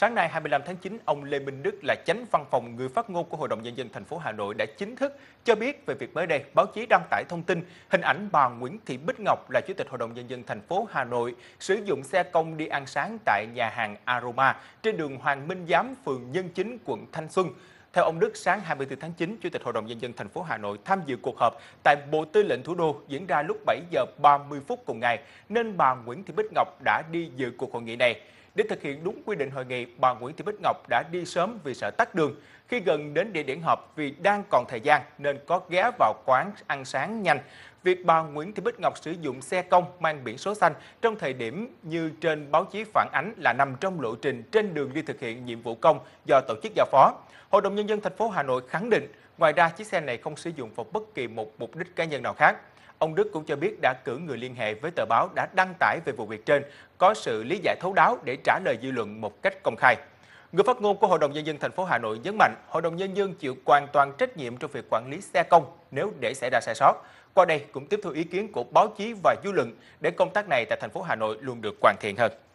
Sáng nay 25 tháng 9, ông Lê Minh Đức là chánh văn phòng người phát ngôn của Hội đồng Nhân dân thành phố Hà Nội đã chính thức cho biết về việc mới đây báo chí đăng tải thông tin hình ảnh bà Nguyễn Thị Bích Ngọc là Chủ tịch Hội đồng Nhân dân thành phố Hà Nội sử dụng xe công đi ăn sáng tại nhà hàng Aroma trên đường Hoàng Minh Giám, phường Nhân Chính, quận Thanh Xuân. Theo ông Đức, sáng 24 tháng 9, Chủ tịch Hội đồng Nhân dân thành phố Hà Nội tham dự cuộc họp tại Bộ Tư lệnh Thủ đô diễn ra lúc 7 giờ 30 phút cùng ngày, nên bà Nguyễn Thị Bích Ngọc đã đi dự cuộc hội nghị này. Để thực hiện đúng quy định hội nghị, bà Nguyễn Thị Bích Ngọc đã đi sớm vì sợ tắt đường. Khi gần đến địa điểm họp vì đang còn thời gian nên có ghé vào quán ăn sáng nhanh. Việc bà Nguyễn Thị Bích Ngọc sử dụng xe công mang biển số xanh trong thời điểm như trên báo chí phản ánh là nằm trong lộ trình trên đường đi thực hiện nhiệm vụ công do tổ chức giao phó. Hội đồng Nhân dân thành phố Hà Nội khẳng định, ngoài ra chiếc xe này không sử dụng vào bất kỳ một mục đích cá nhân nào khác. Ông Đức cũng cho biết đã cử người liên hệ với tờ báo đã đăng tải về vụ việc trên, có sự lý giải thấu đáo để trả lời dư luận một cách công khai. Người phát ngôn của Hội đồng Nhân dân thành phố Hà Nội nhấn mạnh Hội đồng Nhân dân chịu hoàn toàn trách nhiệm trong việc quản lý xe công nếu để xảy ra sai sót. Qua đây cũng tiếp thu ý kiến của báo chí và dư luận để công tác này tại thành phố Hà Nội luôn được hoàn thiện hơn.